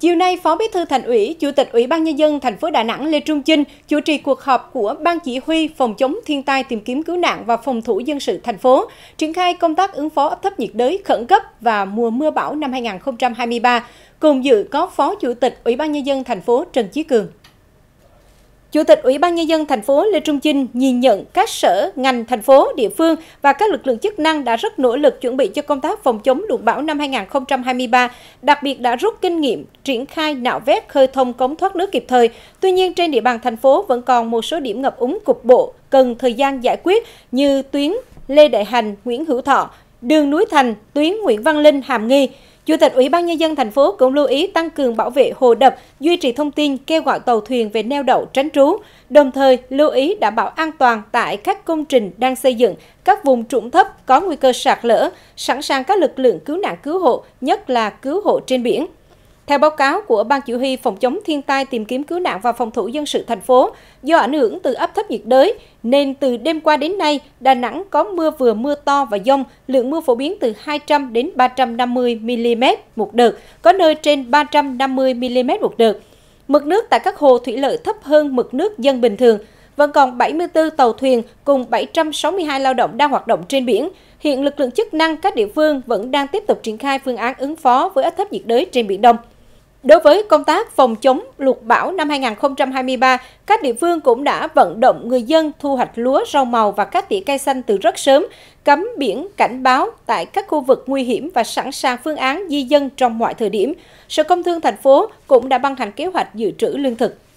Chiều nay, Phó Bí thư Thành ủy, Chủ tịch Ủy ban nhân dân thành phố Đà Nẵng Lê Trung Chinh chủ trì cuộc họp của Ban chỉ huy phòng chống thiên tai tìm kiếm cứu nạn và phòng thủ dân sự thành phố, triển khai công tác ứng phó áp thấp nhiệt đới khẩn cấp và mùa mưa bão năm 2023. Cùng dự có Phó Chủ tịch Ủy ban nhân dân thành phố Trần Chí Cường. Chủ tịch Ủy ban Nhân dân thành phố Lê Trung Chinh nhìn nhận các sở, ngành, thành phố, địa phương và các lực lượng chức năng đã rất nỗ lực chuẩn bị cho công tác phòng chống lụt bão năm 2023, đặc biệt đã rút kinh nghiệm, triển khai nạo vét khơi thông cống thoát nước kịp thời. Tuy nhiên, trên địa bàn thành phố vẫn còn một số điểm ngập úng cục bộ cần thời gian giải quyết như tuyến Lê Đại Hành, Nguyễn Hữu Thọ, đường Núi Thành, tuyến Nguyễn Văn Linh, Hàm Nghi. Chủ tịch Ủy ban Nhân dân thành phố cũng lưu ý tăng cường bảo vệ hồ đập, duy trì thông tin kêu gọi tàu thuyền về neo đậu tránh trú, đồng thời lưu ý đảm bảo an toàn tại các công trình đang xây dựng, các vùng trũng thấp có nguy cơ sạt lở, sẵn sàng các lực lượng cứu nạn cứu hộ, nhất là cứu hộ trên biển. Theo báo cáo của Ban Chỉ huy Phòng chống thiên tai tìm kiếm cứu nạn và phòng thủ dân sự thành phố, do ảnh hưởng từ áp thấp nhiệt đới, nên từ đêm qua đến nay, Đà Nẵng có mưa vừa mưa to và dông, lượng mưa phổ biến từ 200 đến 350 mm một đợt, có nơi trên 350 mm một đợt. Mực nước tại các hồ thủy lợi thấp hơn mực nước dân bình thường, vẫn còn 74 tàu thuyền cùng 762 lao động đang hoạt động trên biển. Hiện lực lượng chức năng các địa phương vẫn đang tiếp tục triển khai phương án ứng phó với áp thấp nhiệt đới trên biển Đông. Đối với công tác phòng chống lụt bão năm 2023, các địa phương cũng đã vận động người dân thu hoạch lúa, rau màu và các tỉa cây xanh từ rất sớm, cấm biển cảnh báo tại các khu vực nguy hiểm và sẵn sàng phương án di dân trong mọi thời điểm. Sở Công Thương thành phố cũng đã ban hành kế hoạch dự trữ lương thực.